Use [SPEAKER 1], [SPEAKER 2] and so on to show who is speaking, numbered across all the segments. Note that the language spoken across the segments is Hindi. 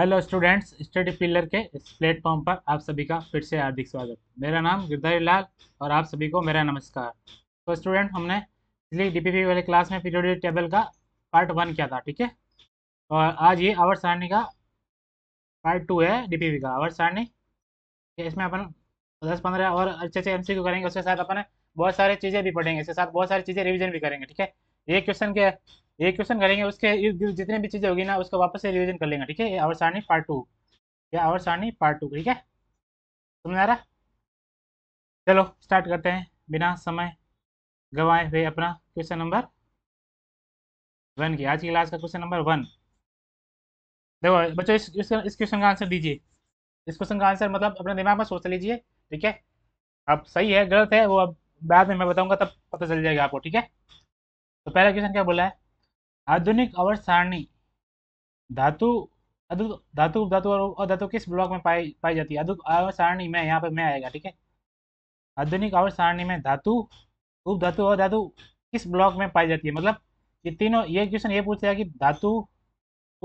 [SPEAKER 1] हेलो स्टूडेंट्स स्टडी पिलर के इस प्लेटफॉर्म पर आप सभी का फिर से हार्दिक
[SPEAKER 2] स्वागत मेरा नाम गिरधारी लाल और आप सभी को मेरा नमस्कार तो स्टूडेंट हमने इसलिए डीपीपी वाले क्लास में पीरियोडिक टेबल का पार्ट वन किया था ठीक है और आज ये आवर सारणी का पार्ट टू है डीपीपी का आवर सारणी इसमें अपन दस पंद्रह और अच्छे से एम करेंगे उसके साथ अपन बहुत सारी चीज़ें भी पढ़ेंगे इसके साथ बहुत सारी चीज़ें रिविजन भी करेंगे ठीक है एक क्वेश्चन क्या है ये क्वेश्चन करेंगे उसके जितने भी चीज़ें होगी ना उसका वापस से रिविजन कर लेंगे ठीक है आवर सारणी पार्ट टू या आवर सारणी पार्ट टू ठीक है समझ आ रहा चलो स्टार्ट करते हैं बिना समय गंवाए हुए अपना क्वेश्चन नंबर वन की आज की क्लास का क्वेश्चन नंबर वन देखो बच्चों इस इस क्वेश्चन का आंसर दीजिए इस क्वेश्चन का आंसर मतलब अपने दिमाग में सोच लीजिए ठीक है अब सही है गलत है वो अब बाद में मैं बताऊंगा तब पता चल जाएगा आपको ठीक है तो पहला क्वेश्चन क्या बोला है आधुनिक अवर सारणी धातु धातु धातु और धातु किस ब्लॉक में पाई पाई जाती है अवर सारणी में यहाँ पे मैं आएगा ठीक है आधुनिक अवर सारणी में धातु उप धातु और धातु किस ब्लॉक में पाई जाती है मतलब ये तीनों ये क्वेश्चन ये पूछता है कि धातु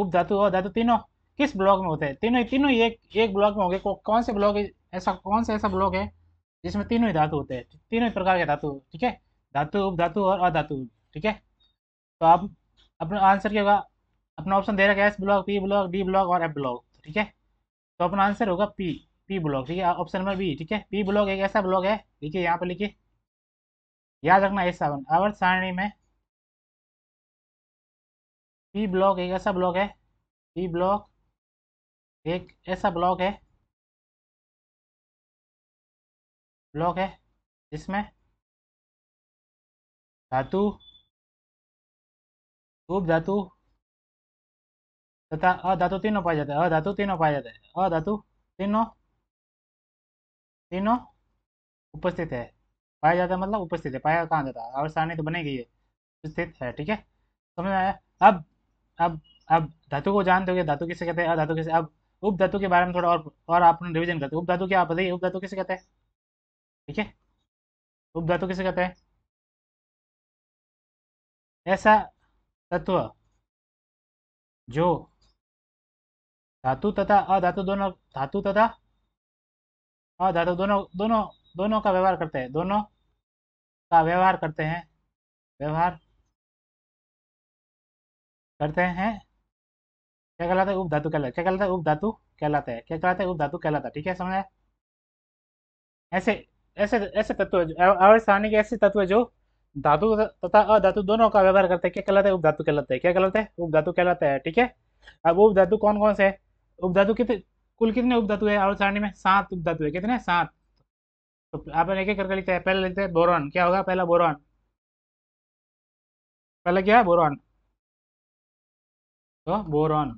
[SPEAKER 2] उप धातु और धातु तीनों किस ब्लॉक में होते हैं तीनों तीनों एक एक ब्लॉक में होंगे कौन से ब्लॉक ऐसा कौन सा ऐसा ब्लॉक है जिसमें तीनों ही धातु होते हैं तीनों ही प्रकार के धातु ठीक है धातु उप धातु और अधातु ठीक है तो आप अपना आंसर क्या होगा अपना ऑप्शन दे रखा है S block P block D block और एफ ब्लॉक ठीक है तो अपना आंसर होगा पी पी ब्लॉक ठीक है ऑप्शन नंबर बी ठीक है
[SPEAKER 1] पी ब्लॉक एक ऐसा ब्लॉक है देखिए यहाँ पर लिखिए याद रखना ये सावन आवर सारणी में पी ब्लॉक एक ऐसा ब्लॉक है पी ब्लॉक एक ऐसा ब्लॉक है ब्लॉक है जिसमें धातु लोभ धातु तथा अधातु तीनों पाया जाता है अधातु तीनों पाया जाता है अधातु तीनों
[SPEAKER 2] तीनों उपस्थित है पाया जाता मतलब उपस्थित है पाया कहाँ जाता है और सारणी तो बनेगी है उपस्थित है ठीक है समझ में आया अब अब अब धातु को जानते हो धातु किसे कहते हैं अधातु किसे अब उप धातु के बारे में थोड़ा और और आप रिविजन करते हो उप धातु क्या आप बताइए उप धातु किसे कहते
[SPEAKER 1] हैं ठीक है उप धातु किसे कहते हैं ऐसा तत्व जो धातु तथा अधातु दोनों धातु तथा अधातु दोनों दोनों दोनों का व्यवहार करते हैं दोनों का व्यवहार करते हैं व्यवहार करते हैं क्या कहलाता है उपधातु कहलाते हैं क्या कहलाता है उपधातु कहलाते हैं क्या कहलाता है उपधातु कहलाता है ठीक है समझ
[SPEAKER 2] ऐसे ऐसे ऐसे तत्व अवर ऐसे तत्व जो धातु तथा अधातु दोनों का व्यवहार करते हैं क्या कहलाते हैं उपधातु कहलाते हैं क्या कहलाते हैं उपधातु कहलाते हैं ठीक है अब उपधातु कौन कौन से है उपधातु कितने कुल कितने उपधातु है आवर्त सारणी में सात उपधातु है कितने सात
[SPEAKER 1] तो आप एक एक करके लिखते हैं पहले लिखते हैं बोरॉन क्या होगा पहला बोरॉन पहला क्या है बोरॉन तो बोरॉन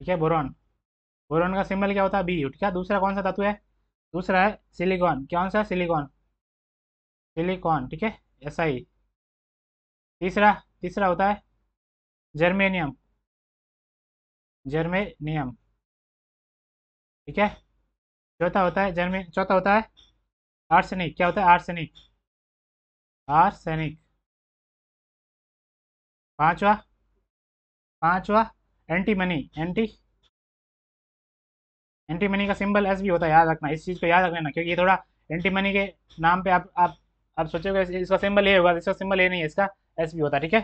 [SPEAKER 1] ठीक है बोरॉन बोरॉन का सिंबल क्या होता है बी ठीक है दूसरा कौन सा
[SPEAKER 2] धातु है दूसरा है सिलिकॉन कौन सा सिलिकॉन सिलिकॉन ठीक है
[SPEAKER 1] एस आई तीसरा तीसरा होता है जर्मेनियम जर्मेनियम ठीक है चौथा होता है जर्मे चौथा होता है आर्सेनिक क्या होता है आर्सेनिक आर्सेनिक पांचवा पांचवा antimony anti antimony का सिंबल एस भी होता
[SPEAKER 2] है याद रखना इस चीज़ को याद रखना क्योंकि ये थोड़ा एंटी मनी के नाम पे आप आप आप सोचोगे इसका सिंबल ये होगा इसका सिंबल ये नहीं है इसका एस भी होता है ठीक है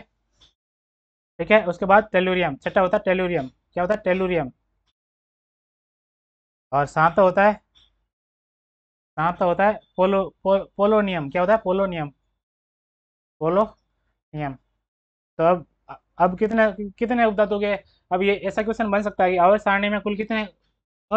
[SPEAKER 2] ठीक है उसके बाद टेलोरियम छठा होता है टेलोरियम क्या होता है टेलोरियम और सात होता है सात होता है पोलो पो, पोलोनियम क्या होता है पोलोनियम पोलोनियम तो अब अब कितने कितने उपधातु के अब ये ऐसा क्वेश्चन बन सकता है कि अवैध सारणी में कुल कितने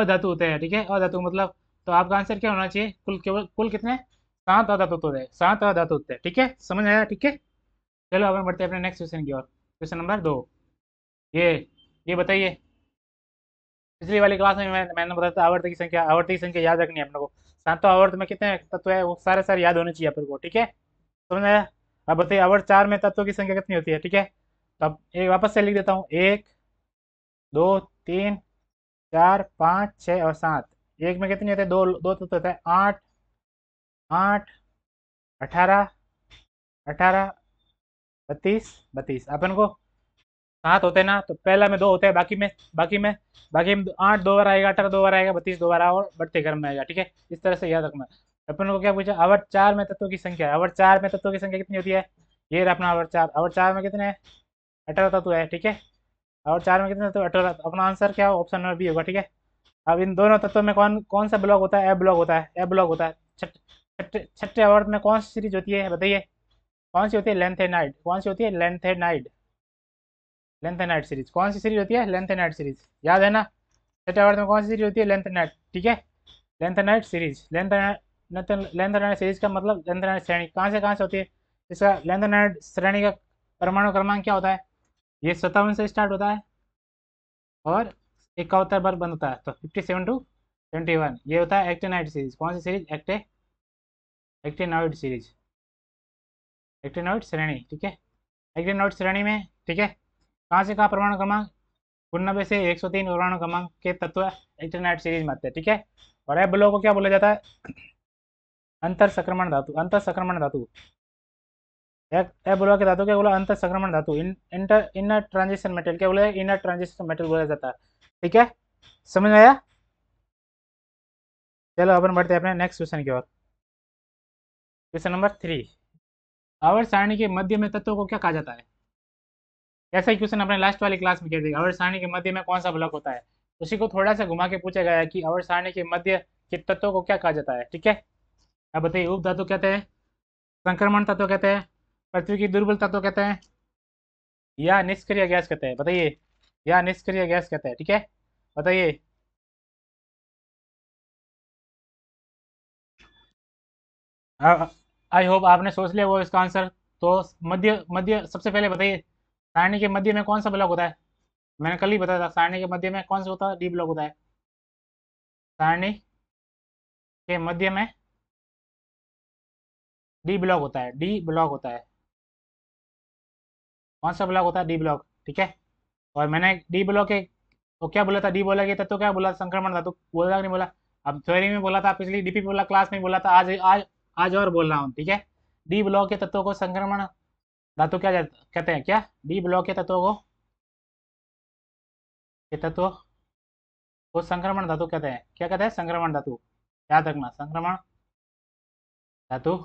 [SPEAKER 2] अधातु होते हैं ठीक है अधातु मतलब तो आपका आंसर क्या होना चाहिए कुल केवल कुल कितने सात अधातुत होता है सात अधातुत होता है ठीक है समझ आया ठीक है चलो अब हम बढ़ते हैं अपने नेक्स्ट क्वेश्चन की ओर क्वेश्चन नंबर दो ये ये बताइए पिछली वाली क्लास में मैं, मैंने बताया था आवर्त की संख्या आवर्त की संख्या याद रखनी है अपने को सातों आवर्त में कितने तत्व है वो सारे सारे याद होने चाहिए अपने को ठीक है समझ आया अब बताइए आवर्त चार में तत्वों की संख्या कितनी होती है ठीक है तो अब एक वापस से लिख देता हूँ एक दो तीन चार पाँच छः और सात एक में कितने होते हैं दो दो तत्व होता है आठ आठ अठारह अठारह बत्तीस बत्तीस अपन को सात होते ना तो पहला में दो होते हैं बाकी में बाकी में बाकी में आठ दो बार आएगा अठारह दो बार आएगा बत्तीस दो बार और बढ़ते क्रम में आएगा ठीक है इस तरह से याद रखना अपन को क्या पूछा अवर चार में तत्वों की संख्या है अवर चार में तत्वों की संख्या कितनी होती है ये अपना अवर चार अवर चार में कितने अठारह तत्व है ठीक है अवर चार में कितने तत्व अठारह तो अपना आंसर क्या हो ऑप्शन नंबर बी होगा ठीक है अब इन दोनों तत्वों में कौन कौन सा ब्लॉक होता है ए ब्लॉक होता है ए ब्लॉक होता है छठे छठे में कौन सी सीरीज होती है बताइए कौन सी होती है लेंथ एंड नाइट कौन सी होती है lanthanide lanthanide series कौन सी सीरीज होती है लेंथ एंड नाइट सीरीज याद है ना छठे अवर्त में कौन सी सीरीज होती है लेंथ एंड नाइट ठीक है lanthanide series lanthanide lanthanide series का मतलब लेंथ एंड श्रेणी कहाँ से कहाँ से होती है इसका लेंथ एंड नाइट श्रेणी का परमाणु क्रमांक क्या होता है ये सत्तावन से स्टार्ट होता है और इक्याहत्तर बार बंद होता है तो fifty seven two twenty one ये होता है एक्टेनाइट सीरीज कौन सी सीरीज एक्टे एक्टेनॉइड सीरीज एक्टेनॉइड श्रेणी ठीक है एक्टेनॉइड श्रेणी में ठीक है कहाँ से कहाँ परमाणु क्रमांक उन्नबे से 103 परमाणु क्रमांक के तत्व एक्टेनॉइड सीरीज में आते हैं ठीक है और अब ब्लॉक को क्या बोला जाता है अंतर संक्रमण धातु अंतर संक्रमण धातु बोला के धातु क्या बोला अंतर संक्रमण धातु इन इंटर इनर ट्रांजिशन मेटेरियल क्या बोला इनर ट्रांजिशन मेटेरियल बोला जाता है ठीक है समझ आया चलो अपन बढ़ते हैं अपने नेक्स्ट क्वेश्चन की ओर क्वेश्चन नंबर थ्री अवर सारणी के मध्य में तत्व को क्या कहा जाता है ऐसा क्वेश्चन अपने लास्ट वाली क्लास में किया था अवर सारणी के मध्य में कौन सा ब्लॉक होता है उसी को थोड़ा सा घुमा के पूछा गया है कि अवर सारणी के मध्य के तत्वों को क्या कहा जाता है ठीक है अब बताइए उप धातु कहते हैं संक्रमण तत्व कहते हैं पृथ्वी की दुर्बल तत्व कहते हैं या निष्क्रिय गैस कहते हैं बताइए
[SPEAKER 1] या निष्क्रिय गैस कहते हैं ठीक है बताइए अब आई होप आपने सोच लिया वो इसका
[SPEAKER 2] आंसर तो मध्य मध्य सबसे पहले बताइए सारणी के मध्य में कौन सा ब्लॉक होता है
[SPEAKER 1] मैंने कल ही बताया था सारणी के मध्य में कौन सा होता है डी ब्लॉक होता है सारणी के मध्य में डी ब्लॉक होता है डी ब्लॉक होता है कौन सा ब्लॉक होता है डी ब्लॉक ठीक है और मैंने
[SPEAKER 2] डी ब्लॉक के तो क्या बोला था डी बोला गया था तो क्या बोला संक्रमण था तो बोला नहीं बोला अब थ्योरी में बोला था पिछली डीपी बोला क्लास में बोला था आज आज आज और बोल रहा हूँ ठीक है डी ब्लॉक के तत्वों को संक्रमण धातु तो क्या कहते हैं क्या डी ब्लॉक के तत्वों को
[SPEAKER 1] तत्व को संक्रमण धातु कहते हैं क्या कहते हैं संक्रमण धातु याद रखना संक्रमण धातु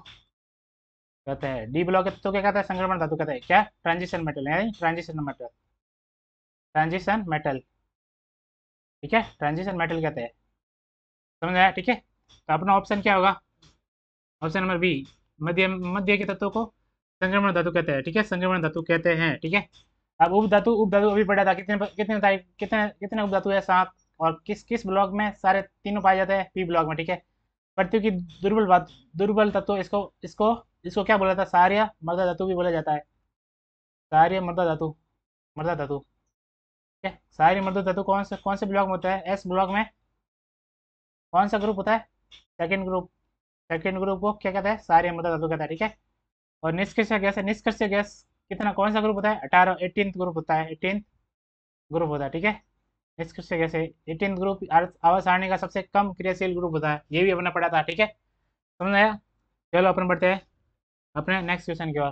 [SPEAKER 1] कहते हैं डी
[SPEAKER 2] ब्लॉक के तत्व क्या कहते हैं संक्रमण धातु कहते हैं क्या ट्रांजिशन मेटल यानी ट्रांजिशन मेटल ट्रांजिशन मेटल ठीक है ट्रांजिशन मेटल कहते हैं समझ आया ठीक है तो अपना ऑप्शन क्या होगा ऑप्शन नंबर बी मध्य मध्य के तत्व को संक्रमण धातु कहते हैं ठीक है संक्रमण धातु कहते हैं ठीक है अब उप धातु उप धातु अभी पढ़ा था कितने कितने टाइप कितने कितने उप धातु है सात और किस किस ब्लॉक में सारे तीनों पाए जाते हैं पी ब्लॉक में ठीक है पृथ्वी की दुर्बल दुर्बल तत्व इसको इसको इसको क्या बोला था सार्य मर्दा धातु भी बोला जाता है सार्य मर्दा धातु मर्दा धातु
[SPEAKER 1] ठीक
[SPEAKER 2] है सार्य मर्दा धातु कौन से कौन से ब्लॉक में होता है एस ब्लॉक में कौन सा ग्रुप होता है सेकेंड ग्रुप सेकेंड ग्रुप को क्या कहता है सारे मतलब धातु कहता है ठीक है और निष्क्रिय गैस है निष्कर्ष गैस कितना कौन सा ग्रुप होता है अठारह एटीन ग्रुप होता है एटीन ग्रुप होता है ठीक है निष्कर्ष गैस है एटीन ग्रुप आवास सारणी का सबसे कम क्रियाशील ग्रुप होता है ये भी अपना पढ़ा था ठीक है समझ आया चलो अपन बढ़ते हैं अपने नेक्स्ट क्वेश्चन की ओर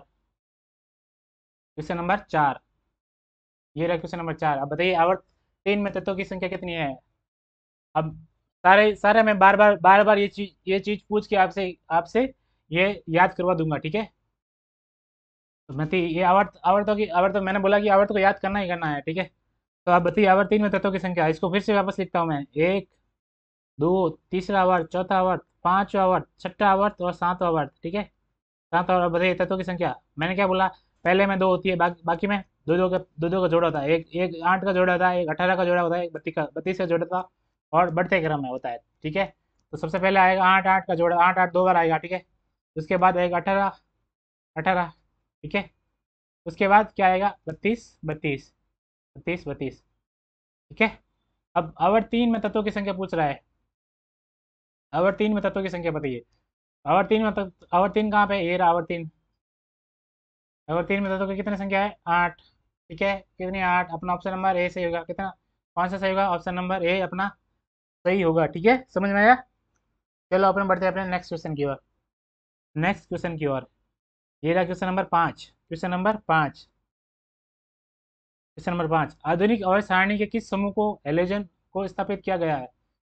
[SPEAKER 2] क्वेश्चन नंबर चार ये रहा क्वेश्चन नंबर चार अब बताइए आवर्त तीन में तत्वों की संख्या कितनी है अब सारे सारे मैं बार बार बार बार ये चीज ये चीज पूछ के आपसे आपसे ये याद करवा दूंगा ठीक है तो थी तो ये आवर्त आवर्तों की आवर्त मैंने बोला कि आवर्त को याद करना ही करना है ठीक है तो आप बताइए आवर्त तीन में तत्वों की संख्या इसको फिर से वापस लिखता हूँ मैं एक दो तीसरा आवर्त चौथा आवर्त पांचवा आवर्त छठा आवर्त और सातवा आवर्त ठीक है सात आवर्त बताइए तत्वों की संख्या मैंने क्या बोला पहले में दो होती है बाकी में दो दो का दो दो का जोड़ा होता है एक एक आठ का जोड़ा होता है एक अठारह का जोड़ा होता है एक बत्तीस का बत्तीस का जोड़ा था और बढ़ते क्रम में होता है ठीक है तो सबसे पहले आएगा आठ आठ का जोड़ा आठ आठ दो बार आएगा ठीक है उसके बाद आएगा अठारह अठारह ठीक है उसके बाद क्या आएगा बत्तीस बत्तीस बत्तीस बत्तीस ठीक है अब अवर तीन में तत्वों की संख्या पूछ रहा है अवर तीन में तत्वों की संख्या बताइए अवर तीन में अवर तीन कहाँ पे ये रहा अवर तीन अवर तीन में तत्वों की कितनी संख्या है आठ ठीक है कितनी आठ अपना ऑप्शन नंबर ए सही होगा कितना कौन सा सही होगा ऑप्शन नंबर ए अपना सही होगा ठीक है समझ में आया चलो अपन बढ़ते हैं अपने नेक्स्ट क्वेश्चन की ओर नेक्स्ट क्वेश्चन की ओर ये रहा क्वेश्चन नंबर पाँच क्वेश्चन नंबर पाँच क्वेश्चन नंबर पाँच आधुनिक और सारणी के किस समूह को एलोजन को स्थापित किया गया है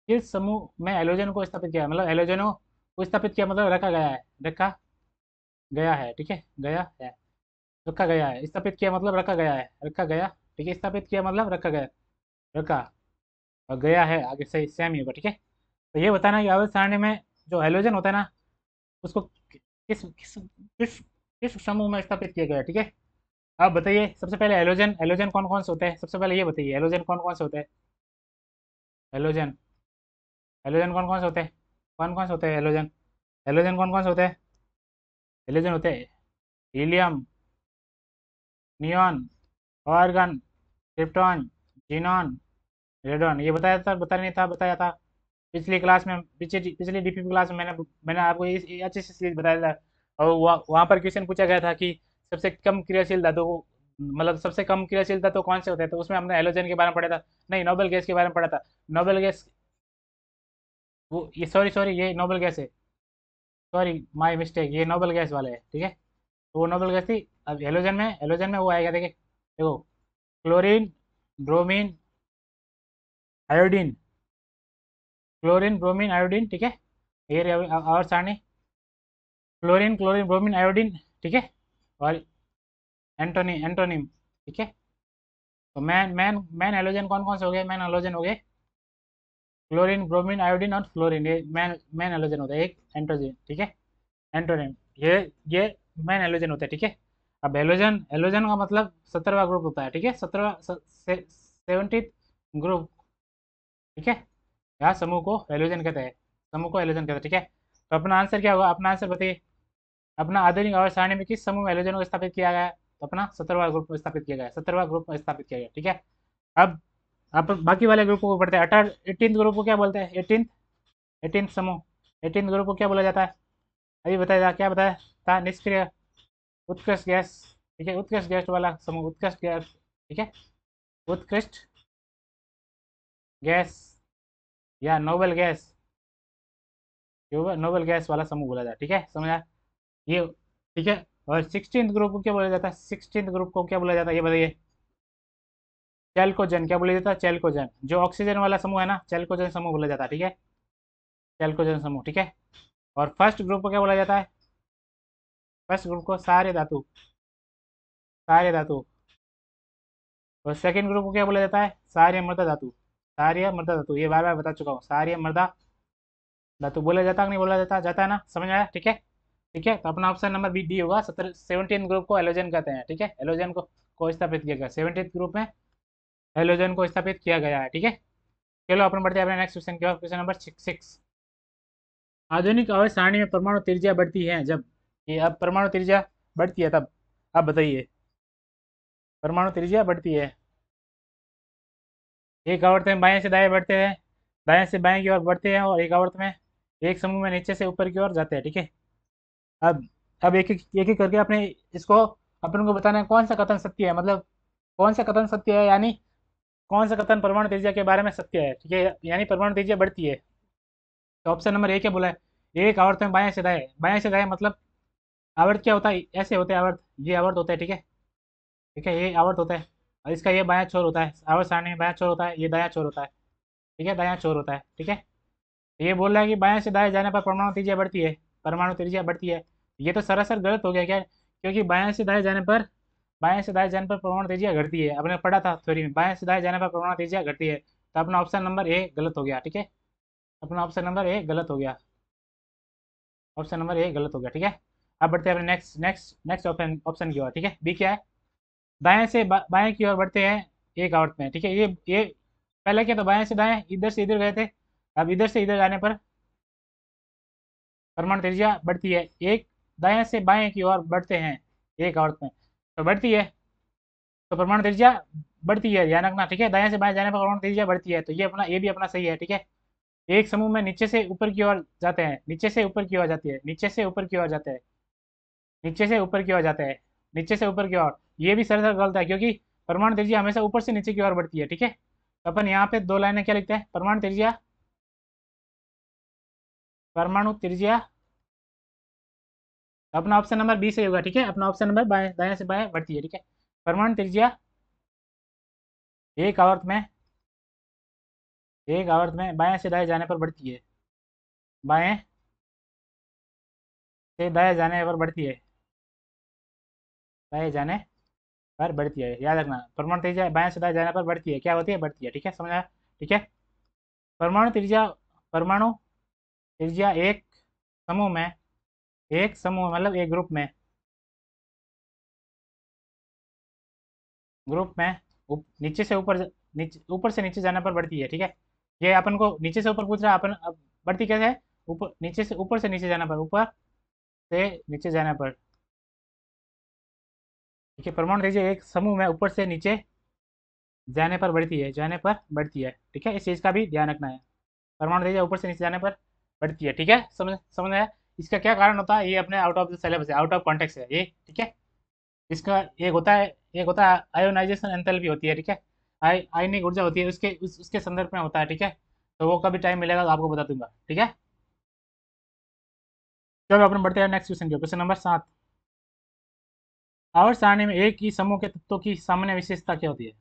[SPEAKER 2] किस समूह में एलोजन को स्थापित किया मतलब एलोजनों को स्थापित किया मतलब रखा गया है रखा गया है ठीक है गया है रखा गया है स्थापित किया मतलब रखा गया है रखा गया ठीक है स्थापित किया मतलब रखा गया रखा गया है आगे से सेम ही होगा ठीक है तो ये बताना कि अवैध सारणी में जो हेलोजन होता है ना उसको किस किस किस किस समूह में स्थापित किया गया ठीक है आप बताइए सबसे पहले एलोजन एलोजन कौन कौन से होते हैं सबसे पहले ये बताइए एलोजन कौन कौन से होते हैं एलोजन एलोजन कौन कौन से होते हैं कौन कौन से होते हैं एलोजन एलोजन कौन कौन से होते हैं एलोजन होते हैं helium neon argon krypton xenon radon ये बताया था बताया नहीं था बताया था पिछली क्लास में पिछली पिछली डी क्लास में मैंने मैंने आपको इस अच्छे से चीज़ बताया था और वह, वहाँ पर क्वेश्चन पूछा गया था कि सबसे कम क्रियाशील धातु मतलब सबसे कम क्रियाशील धातु तो कौन से होते हैं तो उसमें हमने एलोजन के बारे में पढ़ा था नहीं नोबल गैस के बारे में पढ़ा था नोबल गैस वो ये सॉरी सॉरी ये नोबल गैस है सॉरी माय मिस्टेक ये नोबल गैस वाले है ठीक है तो वो नोबल गैस थी अब एलोजन में एलोजन में वो आएगा देखिए देखो chlorine bromine iodine chlorine bromine iodine ठीक है ये और सारे क्लोरीन क्लोरीन ब्रोमीन आयोडीन ठीक है और एंटोनी एंटोनिम ठीक है तो मैन मैन मैन एलोजन कौन कौन से हो गए मैन एलोजन हो गए क्लोरीन ब्रोमीन आयोडीन और फ्लोरीन ये मैन मैन एलोजन होता है एक एंट्रोजन ठीक है एंटोनिम ये ये मैन एलोजन होता है ठीक है अब एलोजन एलोजन का मतलब सत्रहवा ग्रुप होता है ठीक है सत्रहवा सेवेंटीथ ग्रुप ठीक है या समूह को एलोजन कहते हैं समूह को एलोजन कहते हैं ठीक है तो अपना आंसर क्या होगा अपना आंसर बताइए अपना आधुनिक और सारणी में किस समूह में एलोजन को स्थापित किया गया तो अपना सत्रवा ग्रुप में स्थापित किया गया सत्रवा ग्रुप में स्थापित किया गया ठीक है अब आप बाकी वाले ग्रुप को पढ़ते हैं अठारह एटीन ग्रुप को क्या बोलते हैं एटीन एटीन समूह एटीन ग्रुप को क्या बोला जाता है अभी बताया जा क्या बताया था निष्क्रिय
[SPEAKER 1] उत्कृष्ट गैस ठीक है उत्कृष्ट गैस वाला समूह उत्कृष्ट गैस ठीक है उत्कृष्ट गैस या नोबल गैस नोबल गैस वाला समूह बोला जाता है ठीक है समझा ये ठीक है और
[SPEAKER 2] सिक्सटीन ग्रुप को क्या बोला जाता है सिक्सटीन ग्रुप को क्या बोला जाता है ये बताइए चेल्कोजन क्या बोला जाता है चेल्कोजन जो ऑक्सीजन वाला समूह है ना चेल्कोजन समूह बोला जाता है ठीक है
[SPEAKER 1] चेल्कोजन समूह ठीक है और फर्स्ट ग्रुप को क्या बोला जाता है फर्स्ट ग्रुप को सारे धातु सारे धातु और सेकेंड ग्रुप को क्या बोला जाता
[SPEAKER 2] है सारे मृत धातु सारिया मर्दा धातु ये बार बार बता चुका हूँ सारिया मर्दा धातु बोला जाता है नहीं बोला जाता जाता है ना समझ आया ठीक है ठीक है तो अपना ऑप्शन नंबर बी डी होगा सत्रह सेवनटीन ग्रुप को एलोजन कहते हैं ठीक है एलोजन को को स्थापित किया गया सेवनटीन ग्रुप में एलोजन को स्थापित किया गया है ठीक है चलो अपन बढ़ते हैं अपने नेक्स्ट क्वेश्चन की ओर क्वेश्चन नंबर सिक्स आधुनिक अवय सारणी में परमाणु त्रिज्या बढ़ती है जब ये अब परमाणु त्रिज्या बढ़ती है तब आप बताइए परमाणु त्रिज्या बढ़ती है एक आवर्त में बाएं से दाएं बढ़ते हैं दाएं से बाएं की ओर बढ़ते हैं और एक आवर्त में एक समूह में नीचे से ऊपर की ओर जाते हैं ठीक है अब अब एक एक एक एक करके अपने इसको अपन को बताना है कौन सा कथन सत्य है मतलब कौन सा कथन सत्य है यानी कौन सा कथन परमाणु तेजिया के बारे में सत्य है ठीक है यानी परमाणु तेजिया बढ़ती है तो ऑप्शन नंबर एक है बोला है एक आवर्त में बाएं से दाएं बाएं से दाएं मतलब आवर्त क्या होता है ऐसे होते हैं आवर्त ये आवर्त होता है ठीक है ठीक है ये आवर्त होता है और इसका ये बाया छोर होता है आवर सारणी में बाया छोर होता है ये दाया छोर होता है ठीक है दाया छोर होता है ठीक है ये बोल रहा है कि बाया से दाएं जाने पर परमाणु त्रिज्या बढ़ती है परमाणु त्रिज्या बढ़ती है ये तो सरासर गलत हो गया क्या क्योंकि बाया से दाएं जाने पर बाया से दाएं जाने पर परमाणु तेजिया घटती है अपने पढ़ा था थ्योरी में बाया से दाएं जाने पर परमाणु तेजिया घटती है तो अपना ऑप्शन नंबर ए गलत हो गया ठीक है अपना ऑप्शन नंबर ए गलत हो गया ऑप्शन नंबर ए गलत हो गया ठीक है अब बढ़ते हैं अपने next next next option option की ओर ठीक है बी क्या है दाएं से बाएं की ओर बढ़ते हैं एक आवर्त में ठीक है ये ये पहले क्या तो बाएं से दाएं इधर से इधर गए थे अब इधर से इधर जाने पर परमाणु त्रिज्या बढ़ती है एक दाएं से बाएं की ओर बढ़ते हैं एक आवर्त में तो बढ़ती है तो परमाणु त्रिज्या बढ़ती है ध्यान रखना ठीक है दाएं से बाएं जाने पर परमाणु त्रिज्या बढ़ती है तो ये अपना ये भी अपना सही है ठीक है एक समूह में नीचे से ऊपर की ओर जाते हैं नीचे से ऊपर की ओर जाती है नीचे से ऊपर की ओर जाते हैं नीचे से ऊपर की ओर जाते हैं नीचे से ऊपर की ओर ये भी सर सर गलत है क्योंकि परमाणु तिरजिया हमेशा ऊपर से नीचे की ओर बढ़ती है ठीक
[SPEAKER 1] है तो अपन यहाँ पे दो लाइनें क्या लिखते हैं परमाणु तिरजिया परमाणु तिरजिया अपना ऑप्शन नंबर बी से होगा ठीक है अपना
[SPEAKER 2] ऑप्शन नंबर बाएं दाएं से बाएं बढ़ती है ठीक है परमाणु तिरजिया एक आवर्त
[SPEAKER 1] में एक आवर्त में बाएं से दाएं जाने पर बढ़ती है बाएं से दाएं जाने पर बढ़ती है दाएं जाने पर बढ़ती है याद रखना परमाणु त्रिज्या बाएं सदा जाने पर बढ़ती है क्या
[SPEAKER 2] होती है बढ़ती है ठीक है समझा ठीक है परमाणु त्रिज्या परमाणु
[SPEAKER 1] त्रिज्या एक समूह में एक समूह मतलब एक ग्रुप में ग्रुप में उप, नीचे से ऊपर
[SPEAKER 2] नीचे ऊपर से नीचे जाने पर बढ़ती है ठीक है ये अपन को नीचे से ऊपर पूछ रहा अपन अब बढ़ती कैसे है ऊपर नीचे से ऊपर से नीचे जाना पर ऊपर से नीचे जाना पर ठीक है प्रमाण दीजिए एक समूह में ऊपर से नीचे जाने पर बढ़ती है जाने पर बढ़ती है ठीक है इस चीज़ का भी ध्यान रखना है परमाणु दीजिए ऊपर से नीचे जाने पर बढ़ती है ठीक है समझ समझ में इसका क्या कारण होता है ये अपने आउट ऑफ द सिलेबस है आउट ऑफ कॉन्टेक्स है ये ठीक है इसका एक होता है एक होता है आयोनाइजेशन एंथैल्पी होती है ठीक है आई आयनिक ऊर्जा होती है उसके उस, उसके संदर्भ में होता है ठीक है तो वो कभी टाइम मिलेगा तो आपको बता दूंगा ठीक है चलो अपन बढ़ते हैं नेक्स्ट क्वेश्चन के क्वेश्चन नंबर सात आवर्त सारणी में एक ही समूह के तत्वों की सामान्य विशेषता क्या होती है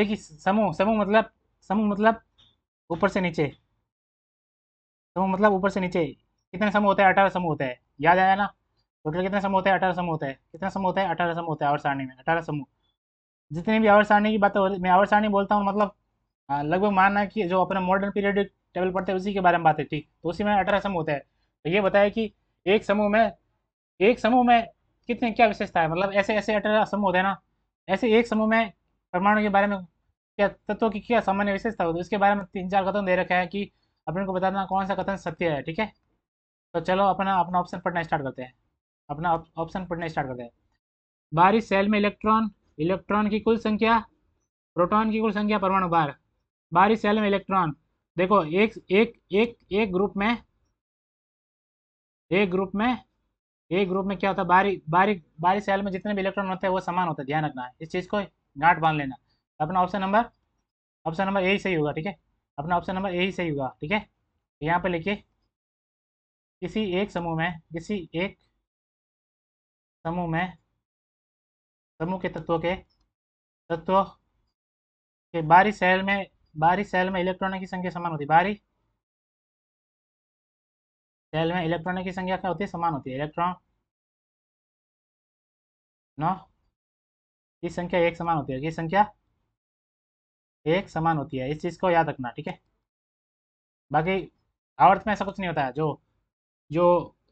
[SPEAKER 2] एक ही समूह समूह मतलब समूह मतलब ऊपर से नीचे समूह मतलब ऊपर से नीचे कितने समूह होता है अठारह समूह होते हैं याद आया ना टोटल कितने समूह होता है अठारह समूह होता है कितने समूह होता है अठारह समूह होता है आवर्त सारणी में अठारह समूह जितने भी आवर्त सारणी की बात हो मैं आवर्त सारणी बोलता हूँ मतलब लगभग मानना कि जो अपने मॉडर्न पीरियड टेबल पढ़ते हैं उसी के बारे में बात है ठीक तो उसी में अठारह समूह होता है तो ये बताया कि एक समूह में एक समूह में कितने क्या विशेषता है मतलब ऐसे ऐसे अठारह समूह है ना ऐसे एक समूह में परमाणु के बारे में क्या तत्वों की क्या सामान्य विशेषता होती है उसके बारे में तीन चार कथन दे रखे हैं कि अपने को बताना कौन सा कथन सत्य है ठीक है तो चलो अपना अपना ऑप्शन पढ़ना स्टार्ट करते हैं अपना ऑप्शन पढ़ना स्टार्ट करते हैं बाहरी सेल में इलेक्ट्रॉन इलेक्ट्रॉन की कुल संख्या प्रोटॉन की कुल संख्या परमाणु बार बाहरी सेल में इलेक्ट्रॉन देखो एक एक एक एक ग्रुप में एक ग्रुप में एक ग्रुप में क्या होता है बारी बारी बारी सेल में जितने भी इलेक्ट्रॉन होते हैं वो समान होता है ध्यान रखना है इस चीज़ को गांठ बांध लेना अपना option number option number A ही सही होगा ठीक है अपना ऑप्शन नंबर ए ही सही होगा ठीक है यहाँ पर लिखिए
[SPEAKER 1] किसी एक समूह में किसी एक समूह में समूह के तत्वों के तत्वों के बारी सेल में बारी सेल में इलेक्ट्रॉनों की संख्या समान होती है बारी शेल में इलेक्ट्रॉनों की संख्या क्या होती है समान होती है इलेक्ट्रॉन नौ की संख्या एक समान होती है की संख्या एक समान होती है इस चीज़ को याद रखना ठीक है बाकी आवर्त में ऐसा कुछ
[SPEAKER 2] नहीं होता है जो जो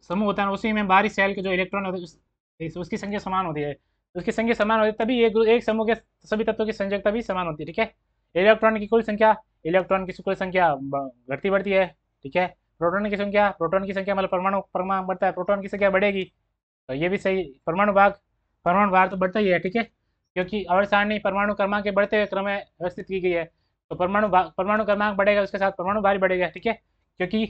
[SPEAKER 2] समूह होता है उसी में बाहरी सेल के जो इलेक्ट्रॉन होते हैं उस, उसकी संख्या समान होती है उसकी संख्या समान होती है तभी एक एक समूह के सभी तत्वों की संख्या भी समान होती है ठीक है इलेक्ट्रॉन की कुल संख्या इलेक्ट्रॉन की कुल संख्या घटती बढ़ती है ठीक है प्रोटोन की संख्या प्रोटोन की संख्या मतलब परमाणु परमाणु बढ़ता है प्रोटोन की संख्या बढ़ेगी तो ये भी सही परमाणु भाग परमाणु भार तो बढ़ता ही है ठीक है क्योंकि अवर सारणी परमाणु क्रमांक के बढ़ते हुए क्रम में व्यवस्थित की गई है तो परमाणु परमाणु क्रमांक बढ़ेगा उसके साथ परमाणु भारी बढ़ेगा ठीक है क्योंकि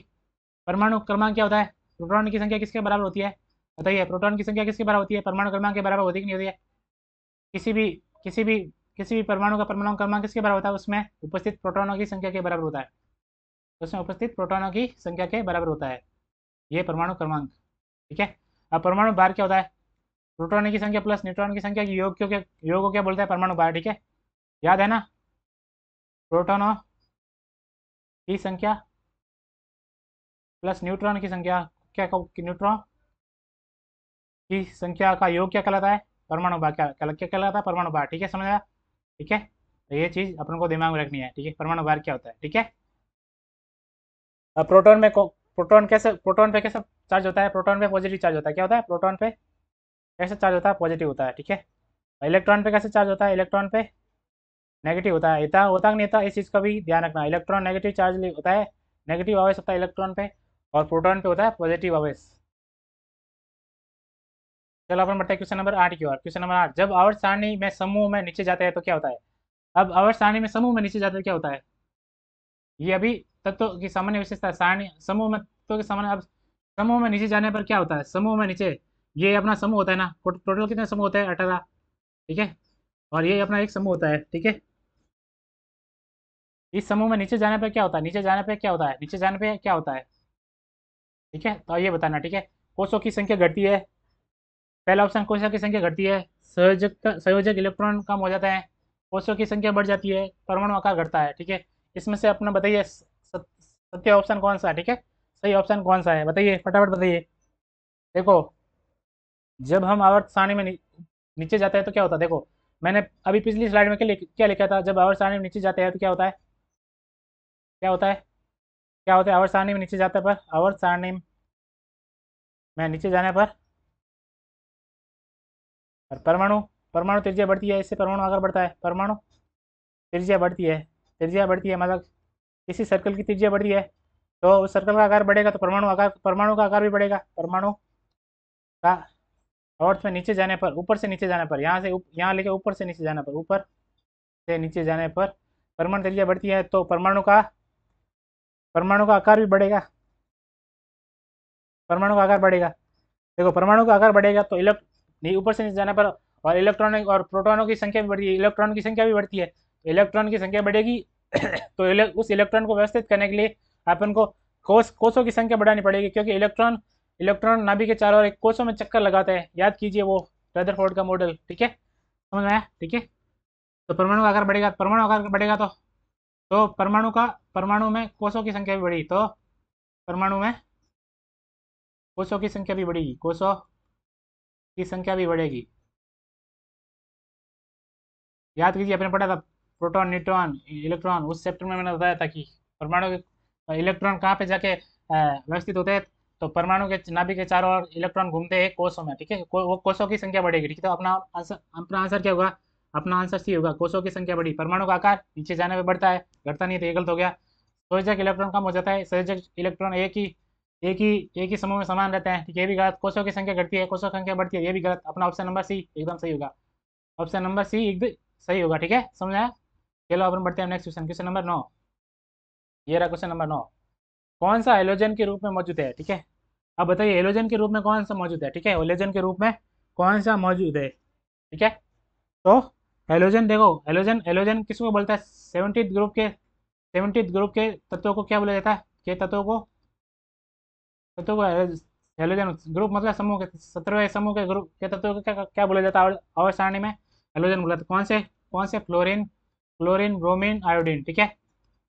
[SPEAKER 2] परमाणु क्रमांक क्या होता है प्रोटॉन की संख्या किसके बराबर होती है बताइए प्रोटॉन की संख्या किसके बराबर होती है परमाणु क्रमांक के बराबर होती कि नहीं होती है किसी भी किसी भी किसी भी परमाणु का परमाणु क्रमांक किसके बराबर होता है उसमें उपस्थित प्रोटोनों की संख्या के बराबर होता है उसमें उपस्थित प्रोटोनों की संख्या के बराबर होता है ये परमाणु क्रमांक ठीक है अब परमाणु बार क्या होता है प्रोटोनों की संख्या प्लस न्यूट्रॉन की संख्या योग क्यों क्या योग को क्या बोलता है परमाणु बार ठीक है याद है ना
[SPEAKER 1] प्रोटोनों की संख्या प्लस न्यूट्रॉन की संख्या क्या न्यूट्रॉन की संख्या का योग
[SPEAKER 2] क्या कहलाता है परमाणु बार क्या क्या कहलाता है परमाणु बार ठीक है समझ आया ठीक है तो ये चीज़ अपन को दिमाग में रखनी है ठीक है परमाणु बार क्या होता है ठीक है प्रोटॉन में प्रोटॉन कैसे प्रोटॉन पे कैसे चार्ज होता है प्रोटॉन पे पॉजिटिव चार्ज होता है क्या होता है प्रोटॉन पे कैसे चार्ज होता है पॉजिटिव होता है ठीक है इलेक्ट्रॉन पे कैसे चार्ज होता है इलेक्ट्रॉन पे नेगेटिव होता है इतना होता नहीं होता इस चीज़ का भी ध्यान रखना इलेक्ट्रॉन नेगेटिव चार्ज होता है नेगेटिव आवेश होता है इलेक्ट्रॉन पे और प्रोटॉन पे होता है पॉजिटिव आवेश चलो अपन बढ़ते हैं क्वेश्चन नंबर आठ की ओर क्वेश्चन नंबर आठ जब आवर्त सारणी में समूह में नीचे जाते हैं तो क्या होता है अब आवर्त सारणी में समूह में नीचे जाते हैं क्या होता है ये अभी तत्व की सामान्य विशेषता सारणी समूह में तत्वों के सामान्य अब समूह में नीचे जाने पर क्या होता है समूह में नीचे ये अपना समूह होता है ना टोटल कितने समूह होते हैं अठारह ठीक है और ये अपना एक समूह होता है ठीक है इस समूह में नीचे जाने पर क्या होता है नीचे जाने पर क्या होता है नीचे जाने पर क्या होता है ठीक है तो ये बताना ठीक है कोषों की संख्या घटती है पहला ऑप्शन कोषों की संख्या घटती है संयोजक संयोजक इलेक्ट्रॉन कम हो जाता है कोषों की संख्या बढ़ जाती है परमाणु आकार घटता है ठीक है इसमें से अपना बताइए सत्य तो ऑप्शन कौन सा ठीक है सही ऑप्शन कौन सा है बताइए फटाफट बताइए देखो जब हम आवर्त सारणी में नी, नीचे जाते हैं तो क्या होता है देखो मैंने अभी पिछली स्लाइड में क्या लिखा था जब आवर्त सारणी में नीचे
[SPEAKER 1] जाते हैं तो क्या होता है क्या होता है क्या होता है आवर्त सारणी में नीचे जाते पर आवर्त सारणी में नीचे जाने पर परमाणु परमाणु त्रिज्या बढ़ती है इससे परमाणु आगे बढ़ता है परमाणु त्रिज्या बढ़ती
[SPEAKER 2] है त्रिज्या बढ़ती है मतलब किसी सर्कल की त्रिज्या बढ़ी है तो उस सर्कल का आकार बढ़ेगा तो परमाणु आकार परमाणु का आकार भी बढ़ेगा परमाणु का अर्थ में नीचे जाने पर ऊपर से नीचे जाने पर यहाँ से यहाँ लेके ऊपर से नीचे जाने पर ऊपर से नीचे जाने पर परमाणु त्रिज्या बढ़ती है तो परमाणु का परमाणु का आकार भी बढ़ेगा परमाणु का आकार बढ़ेगा देखो परमाणु का आकार बढ़ेगा तो इलेक्ट ऊपर से नीचे जाने पर और इलेक्ट्रॉनिक और प्रोटॉनों की संख्या भी बढ़ती है इलेक्ट्रॉन की संख्या भी बढ़ती है इलेक्ट्रॉन तो की संख्या बढ़ेगी तो इले, उस इलेक्ट्रॉन को व्यवस्थित करने के लिए अपन को कोश कोशों की संख्या बढ़ानी पड़ेगी क्योंकि इलेक्ट्रॉन इलेक्ट्रॉन नाभि के चारों ओर एक कोशों में चक्कर लगाते हैं याद कीजिए वो रदरफोर्ड का मॉडल ठीक है समझ में आया ठीक है तो परमाणु आकार बढ़ेगा परमाणु आकार बढ़ेगा तो तो परमाणु का परमाणु में कोषों की संख्या भी बढ़ी तो परमाणु में
[SPEAKER 1] कोषों की संख्या भी बढ़ेगी कोषों की संख्या भी बढ़ेगी याद कीजिए अपने पढ़ा था प्रोटॉन न्यूट्रॉन
[SPEAKER 2] इलेक्ट्रॉन उस चैप्टर में मैंने बताया था कि परमाणु के इलेक्ट्रॉन कहाँ पे जाके व्यवस्थित होते हैं तो परमाणु के नाभिक के चारों ओर इलेक्ट्रॉन घूमते हैं कोषों में ठीक है को, वो कोषों की संख्या बढ़ेगी ठीक है तो अपना आंसर अपना आंसर क्या होगा अपना आंसर सी होगा कोषों की संख्या बढ़ी परमाणु का आकार नीचे जाने में बढ़ता है घटता नहीं तो ये गलत हो गया संयोजक इलेक्ट्रॉन कम हो जाता है संयोजक इलेक्ट्रॉन एक ही एक ही एक ही समूह में समान रहते हैं ठीक है ये भी गलत कोषों की संख्या घटती है कोषों की संख्या बढ़ती है ये भी गलत अपना ऑप्शन नंबर सी एकदम सही होगा ऑप्शन नंबर सी एकदम सही होगा ठीक है समझाया चलो अपन बढ़ते हैं नेक्स्ट क्वेश्चन क्वेश्चन नंबर नौ ये रहा क्वेश्चन नंबर नौ कौन सा एलोजन के रूप में मौजूद है ठीक है अब बताइए एलोजन के रूप में कौन सा मौजूद है ठीक है एलोजन के रूप में कौन सा मौजूद है ठीक है तो एलोजन देखो एलोजन एलोजन किसको बोलता है सेवनटीथ ग्रुप के सेवनटीथ ग्रुप के तत्वों को क्या बोला जाता है के तत्वों को तत्वों को एलोजन ग्रुप मतलब समूह के सत्रहवें समूह के ग्रुप के तत्वों को क्या क्या बोला जाता है अवसारणी में एलोजन बोला कौन से कौन से फ्लोरिन क्लोरीन ब्रोमीन आयोडीन ठीक है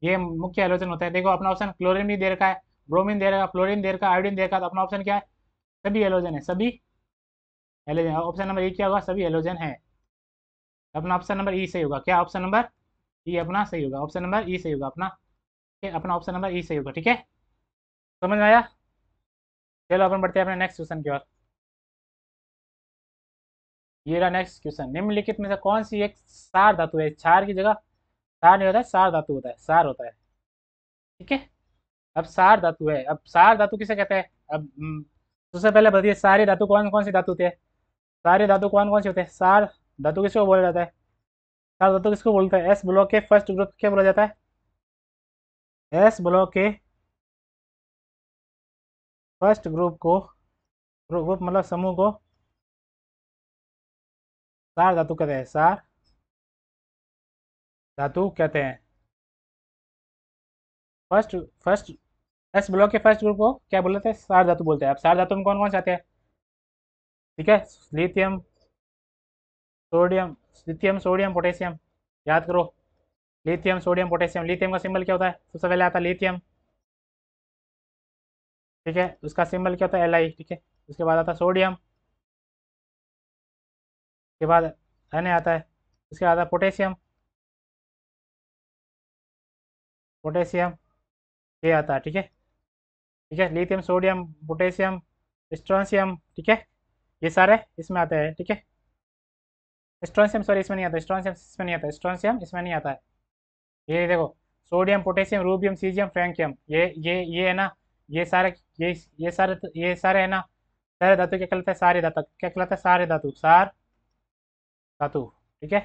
[SPEAKER 2] ये मुख्य एलोजन होता है देखो अपना ऑप्शन क्लोरीन भी दे रखा है ब्रोमीन दे रखा है फ्लोरीन दे रखा है आयोडीन दे रखा है तो अपना ऑप्शन क्या है सभी एलोजन है सभी एलोजन ऑप्शन नंबर ई क्या होगा सभी एलोजन है अपना ऑप्शन नंबर ई सही होगा क्या ऑप्शन नंबर ई अपना सही होगा ऑप्शन नंबर ई सही होगा अपना अपना ऑप्शन नंबर ई सही होगा ठीक है समझ में आया चलो अपन बढ़ते हैं अपने नेक्स्ट क्वेश्चन की ओर ये रहा नेक्स्ट क्वेश्चन निम्नलिखित में से कौन सी एक सार धातु है क्षार की जगह सार नहीं होता है सार धातु होता है सार होता है ठीक है अब सार धातु है अब सार धातु किसे कहते हैं अब हम्म, सबसे पहले बताइए सारे धातु कौन कौन सी धातु होते हैं सारे धातु कौन कौन से होते हैं सार धातु किसको बोला जाता है सार धातु किसको बोलता है एस ब्लॉक के फर्स्ट ग्रुप
[SPEAKER 1] क्या बोला जाता है एस ब्लॉक के फर्स्ट ग्रुप को ग्रुप मतलब समूह को सार धातु कहते हैं सार धातु कहते हैं फर्स्ट फर्स्ट एस ब्लॉक के फर्स्ट ग्रुप को
[SPEAKER 2] क्या बोलते हैं सार धातु बोलते हैं अब सार धातु में कौन कौन से आते हैं ठीक है lithium sodium lithium sodium potassium याद करो लिथियम सोडियम पोटेशियम लिथियम का सिंबल क्या होता है सबसे पहले आता है लिथियम ठीक है उसका सिंबल क्या होता है एल ठीक है उसके बाद आता है सोडियम
[SPEAKER 1] उसके बाद धन्य आता है उसके बाद पोटेशियम पोटेशियम ये आता है ठीक है ठीक है
[SPEAKER 2] लिथियम सोडियम पोटेशियम स्ट्रॉन्सियम ठीक है ये सारे इसमें आते हैं ठीक है स्ट्रॉन्सियम सॉरी इसमें नहीं आता स्ट्रॉन्सियम इसमें नहीं आता स्ट्रॉन्सियम इसमें नहीं आता है ये देखो sodium potassium rubidium caesium francium ये ये ये है ना ये सारे ये ये सारे ये सारे है ना सारे धातु क्या कहलाता है सारे धातु क्या कहलाता है सारे धातु सार धातु ठीक है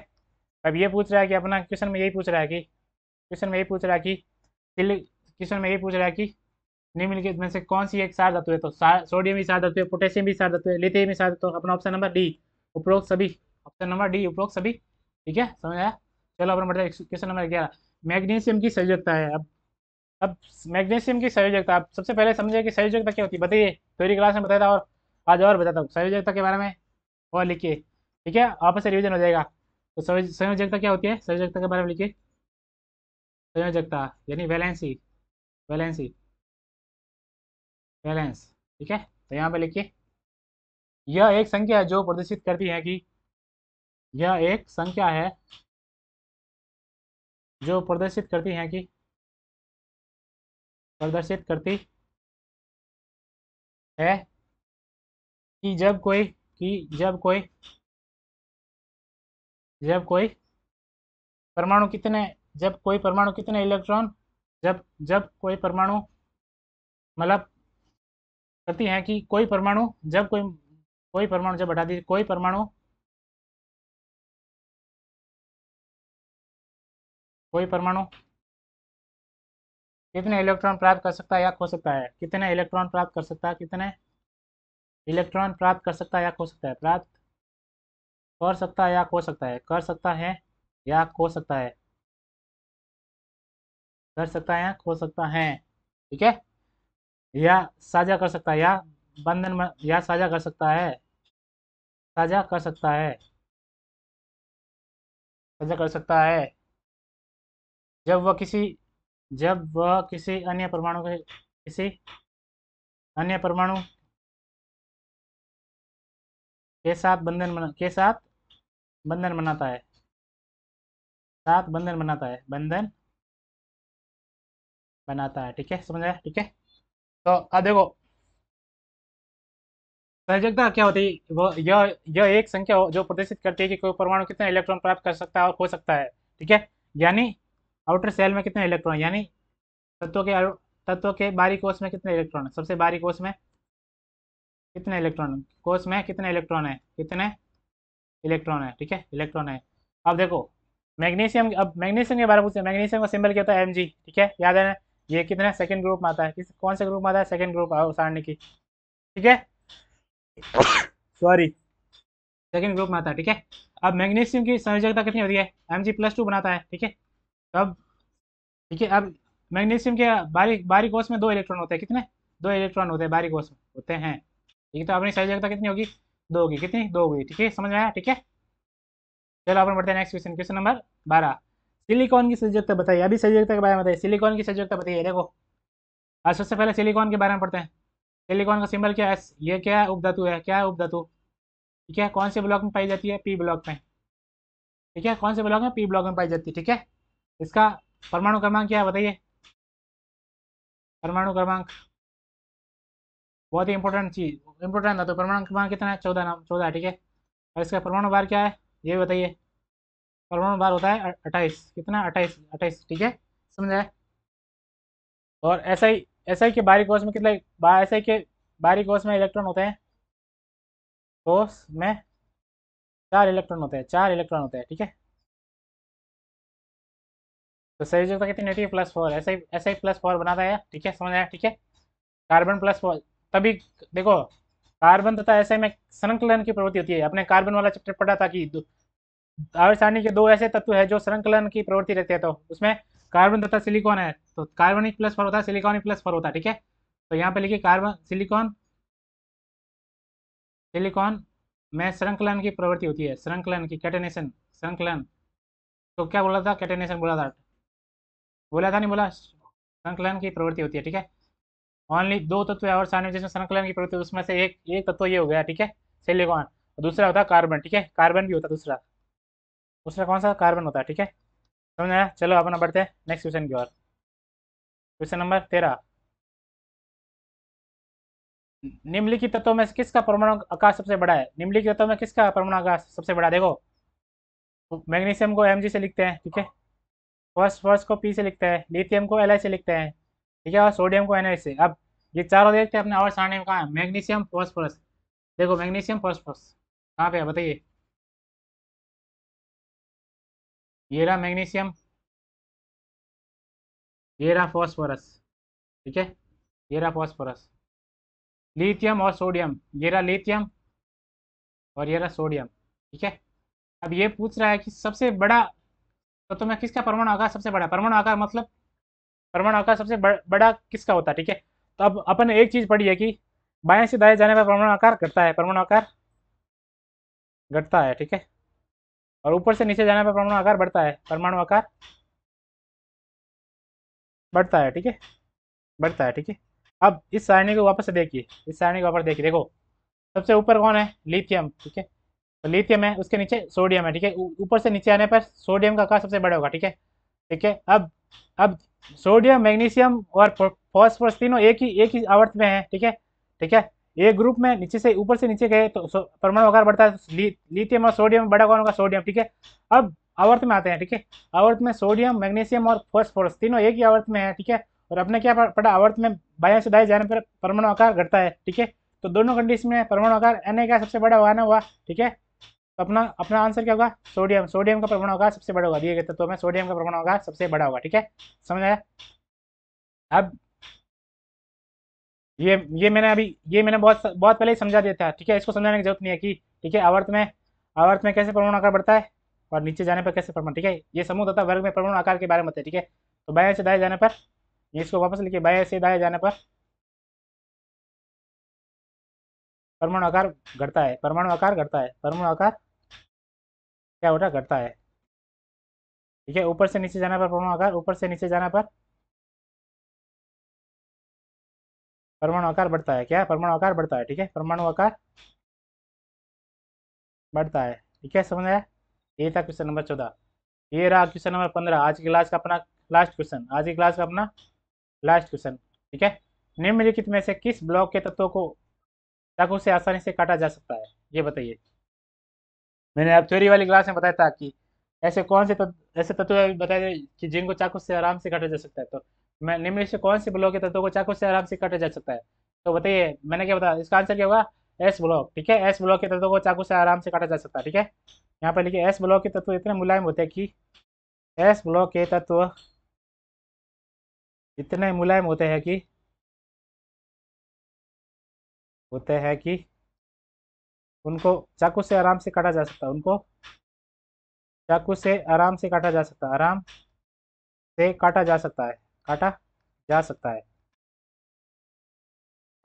[SPEAKER 2] अब ये पूछ रहा है कि अपना क्वेश्चन में यही पूछ रहा है कि क्वेश्चन में यही पूछ रहा है कि क्वेश्चन में यही पूछ रहा है कि निम्नलिखित में से कौन सी एक सार धातु है तो सोडियम भी सार धातु है पोटेशियम भी सार धातु है लिथियम भी सार धातु है तो अपना ऑप्शन नंबर डी उपरोक्त सभी ऑप्शन नंबर डी उपरोक्त सभी ठीक है समझ आया चलो अपना बढ़ते क्वेश्चन नंबर ग्यारह मैग्नीशियम की संयोजकता है अब अब मैग्नीशियम की संयोजकता आप सबसे पहले समझे कि संयोजकता क्या होती है बताइए थोड़ी क्लास में बताया था और आज और बताता हूँ संयोजकता के बारे में और लिखिए ठीक है आपस से रिविजन हो जाएगा तो संयोजकता क्या होती है संयोजकता के बारे में लिखिए
[SPEAKER 1] संयोजकता यानी वैलेंसी वैलेंसी वैलेंस ठीक है तो यहाँ पे लिखिए यह एक संख्या है जो प्रदर्शित करती है कि यह एक संख्या है जो प्रदर्शित करती है कि प्रदर्शित करती है कि जब कोई कि जब कोई जब कोई परमाणु कितने जब कोई परमाणु कितने इलेक्ट्रॉन जब जब कोई परमाणु मतलब कहती है कि कोई परमाणु जब कोई कोई परमाणु जब बढ़ा दीजिए कोई परमाणु कोई परमाणु कितने इलेक्ट्रॉन प्राप्त कर सकता है या खो सकता है कितने इलेक्ट्रॉन
[SPEAKER 2] प्राप्त कर सकता है कितने इलेक्ट्रॉन प्राप्त कर सकता है या खो सकता है प्राप्त कर सकता है या खो सकता है कर सकता है या खो सकता है कर सकता है या खो सकता है ठीक है या
[SPEAKER 1] साझा कर सकता है या बंधन में या साझा कर सकता है साझा कर सकता है साझा कर सकता है जब वह किसी जब वह किसी अन्य परमाणु के किसी अन्य परमाणु के साथ बंधन के साथ बंधन बनाता है सात बंधन बनाता है बंधन बनाता है ठीक है समझ आया ठीक है तो अब देखो संयोजकता क्या होती है वो यह यह एक संख्या
[SPEAKER 2] हो जो प्रदर्शित करती है कि कोई परमाणु कितने इलेक्ट्रॉन प्राप्त कर सकता है और खो सकता है ठीक है यानी आउटर सेल में कितने इलेक्ट्रॉन यानी तत्वों के तत्वों के बाहरी कोष में कितने इलेक्ट्रॉन सबसे बाहरी कोष में कितने इलेक्ट्रॉन कोष में कितने इलेक्ट्रॉन है कितने इलेक्ट्रॉन है ठीक है इलेक्ट्रॉन है अब देखो मैग्नीशियम अब मैग्नीशियम के बारे में पूछते हैं मैग्नीशियम का सिंबल क्या होता है एम ठीक है याद है ना ये कितना है सेकंड ग्रुप में आता है किस कौन से ग्रुप में आता है सेकंड ग्रुप सारणी की ठीक है सॉरी सेकंड ग्रुप में आता है ठीक है अब मैग्नीशियम की संयोजकता कितनी होती है एम जी प्लस टू बनाता है ठीक है अब ठीक है अब मैग्नीशियम के बारी बारी कोष में दो इलेक्ट्रॉन होते हैं कितने दो इलेक्ट्रॉन होते हैं बारी कोष होते हैं ठीक है तो अपनी संयोजकता कितनी होगी दो गई कितनी दो होगी ठीक है समझ में आया ठीक है चलो अपन बढ़ते हैं नेक्स्ट क्वेश्चन क्वेश्चन नंबर बारह सिलिकॉन की संयोजकता बताइए अभी संयोजकता के बारे में बताइए सिलिकॉन की संयोजकता बताइए देखो आज सबसे पहले सिलिकॉन के बारे में पढ़ते हैं सिलिकॉन का सिंबल क्या है ये क्या है उपधातु है क्या है उपधातु ठीक है कौन से ब्लॉक में पाई
[SPEAKER 1] जाती है पी ब्लॉक में ठीक है कौन से ब्लॉक में पी ब्लॉक में पाई जाती है ठीक है इसका परमाणु क्रमांक क्या है बताइए परमाणु क्रमांक बहुत ही इंपॉर्टेंट चीज इंपॉर्टेंट है तो परमाणु क्रमांक कितना है चौदह नाम चौदह ठीक है और इसका
[SPEAKER 2] परमाणु बार क्या है ये बताइए परमाणु बार होता है अट्ठाईस कितना अट्ठाईस अट्ठाईस ठीक है आए और ऐसा ही ऐसा ही के बारी कोष में कितना
[SPEAKER 1] ऐसा ही के बारी कोष में इलेक्ट्रॉन होते हैं कोष में चार इलेक्ट्रॉन होते हैं चार इलेक्ट्रॉन होते हैं ठीक है
[SPEAKER 2] तो जो तो कितनी प्लस फोर ऐसा ही ऐसा ही प्लस फोर बनाता है ठीक है समझ आया ठीक है कार्बन प्लस फोर तभी देखो कार्बन तथा ऐसे में संकलन की प्रवृत्ति होती है अपने कार्बन वाला चैप्टर पढ़ा था कि आवर सारणी के दो ऐसे तत्व है जो संकलन की प्रवृत्ति रहते हैं तो उसमें कार्बन तथा सिलिकॉन है तो कार्बनिक प्लस फोर होता है सिलिकॉनिक प्लस फोर होता है ठीक है तो यहाँ पे लिखिए कार्बन सिलिकॉन सिलिकॉन में श्रृंखलन की प्रवृत्ति होती है श्रृंखलन की कैटेनेशन श्रृंखलन तो क्या बोला था कैटेनेशन बोला था बोला था नहीं बोला श्रृंखलन की प्रवृत्ति होती है ठीक है ऑनली दो तत्व और सानियों जिसमें संकलन की प्रवृत्ति उसमें से एक एक तत्व ये हो गया ठीक है सिलिकॉन दूसरा होता है कार्बन ठीक है कार्बन भी होता है दूसरा दूसरा कौन सा कार्बन होता है ठीक है समझ आया चलो अपना बढ़ते हैं नेक्स्ट क्वेश्चन की ओर क्वेश्चन नंबर तेरह निम्नलिखित तत्वों में किसका परमाणु आकाश सबसे बड़ा है निम्नलिखित तत्वों में किसका परमाणु आकाश सबसे बड़ा देखो मैग्नीशियम को एम से लिखते हैं ठीक है फर्स्ट फर्स्ट को पी से लिखते हैं लिथियम को एल से लिखते हैं ठीक है और सोडियम को एनआई अब ये चारों देखते हैं
[SPEAKER 1] अपने और सारणी में कहा है मैग्नीशियम फॉस्फोरस देखो मैग्नीशियम फॉस्फोरस कहाँ पे है बताइए ये रहा मैग्नीशियम ये रहा फॉस्फोरस ठीक है ये रहा फॉस्फोरस
[SPEAKER 2] लिथियम और सोडियम ये रहा लिथियम और ये रहा सोडियम ठीक है अब ये पूछ रहा है कि सबसे बड़ा तो, तो मैं किसका परमाणु आकार सबसे बड़ा परमाणु आकार मतलब परमाणु आकार सबसे बड़ा किसका होता है ठीक है तो अब अपन एक चीज पढ़ी है कि बाएं से दाएं जाने पर परमाणु आकार घटता है परमाणु आकार घटता है ठीक है और ऊपर से नीचे जाने पर परमाणु आकार बढ़ता है परमाणु आकार बढ़ता है ठीक है बढ़ता है ठीक है अब इस सारणी को वापस से देखिए इस सारणी को वापस देखिए देखो सबसे ऊपर कौन है लिथियम ठीक है तो लिथियम है उसके नीचे सोडियम है ठीक है ऊपर से नीचे आने पर सोडियम का आकार सबसे बड़ा होगा ठीक है ठीक है अब अब सोडियम मैग्नीशियम और फॉस्फोरस तीनों एक ही एक ही आवर्त में है ठीक है ठीक है एक ग्रुप में नीचे से ऊपर से नीचे गए तो परमाणु आकार बढ़ता है ली, लिथियम और सोडियम बड़ा कौन होगा सोडियम ठीक है अब आवर्त में आते हैं ठीक है आवर्त में सोडियम मैग्नीशियम और फॉस्फोरस तीनों एक ही आवर्त में है ठीक है और अपने क्या पड़ा आवर्त में बाया से दाएं जाने पर परमाणु आकार घटता है ठीक है तो दोनों कंडीशन में परमाणु आकार एन का सबसे बड़ा वाना हुआ ठीक है तो अपना अपना आंसर क्या होगा सोडियम सोडियम का प्रमाण होगा सबसे बड़ा होगा दिए गए तत्वों में सोडियम का प्रमाण होगा सबसे बड़ा होगा ठीक है समझ आया अब ये ये मैंने अभी ये मैंने बहुत बहुत पहले ही समझा दिया था ठीक है इसको समझाने की जरूरत नहीं है कि ठीक है अवर्त में अवर्त में कैसे परमाणु आकार बढ़ता है और नीचे जाने पर कैसे परमाणु ठीक है ये समूह तथा वर्ग में परमाणु आकार के बारे में बताया ठीक है तो बाएं से दाएं जाने पर इसको वापस लिखिए बाएं से दाएं जाने पर
[SPEAKER 1] परमाणु आकार घटता है परमाणु आकार घटता है परमाणु आकार क्या होता है घटता है ठीक है ऊपर से नीचे जाने पर परमाणु आकार ऊपर से नीचे जाने पर परमाणु आकार बढ़ता है क्या परमाणु आकार बढ़ता है ठीक है परमाणु आकार बढ़ता है
[SPEAKER 2] ठीक है समझ आया ये था क्वेश्चन नंबर चौदह ये रहा क्वेश्चन नंबर पंद्रह आज की क्लास का अपना लास्ट क्वेश्चन आज की क्लास का अपना लास्ट क्वेश्चन ठीक है निम्नलिखित में से किस ब्लॉक के तत्वों को चाकू से आसानी से काटा जा सकता है ये बताइए मैंने आप थ्योरी वाली क्लास में बताया था कि ऐसे कौन से तत्व ऐसे तत्व बताए कि जिनको चाकू से आराम से काटा जा सकता है तो मैं निम्न से कौन से ब्लॉक के तत्वों को चाकू से आराम से काटा जा सकता है तो बताइए मैंने क्या बताया इसका आंसर क्या होगा एस ब्लॉक ठीक है एस ब्लॉक के तत्वों को चाकू से आराम से काटा जा सकता है ठीक है
[SPEAKER 1] यहाँ पर लिखिए एस ब्लॉक के तत्व इतने मुलायम होते हैं कि एस ब्लॉक के तत्व इतने मुलायम होते हैं कि होते हैं कि उनको चाकू से आराम से काटा जा सकता है उनको चाकू से आराम से काटा जा सकता है आराम से काटा जा सकता है काटा जा सकता है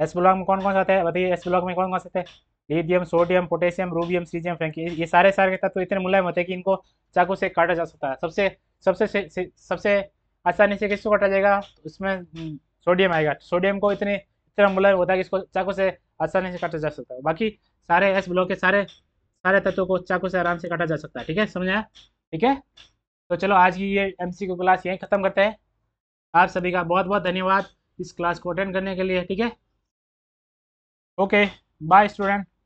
[SPEAKER 1] एस
[SPEAKER 2] ब्लॉक में कौन कौन सा है बताइए एस ब्लॉक में कौन कौन सा आते sodium potassium rubidium caesium francium ये सारे सारे तत्व इतने मुलायम होते हैं कि इनको चाकू से काटा जा सकता है सबसे सबसे सबसे आसानी से किसको काटा जाएगा उसमें सोडियम हम्म, आएगा सोडियम को इतने ट्रम्बुलर होता है कि इसको चाकू से आसानी से काटा जा सकता है बाकी सारे एस ब्लॉक के सारे सारे तत्वों को चाकू से आराम से काटा जा सकता है ठीक है समझाया ठीक है तो चलो आज की ये एम सी क्लास यहीं ख़त्म
[SPEAKER 1] करते हैं आप सभी का बहुत बहुत धन्यवाद इस क्लास को अटेंड करने के लिए ठीक है ओके बाय स्टूडेंट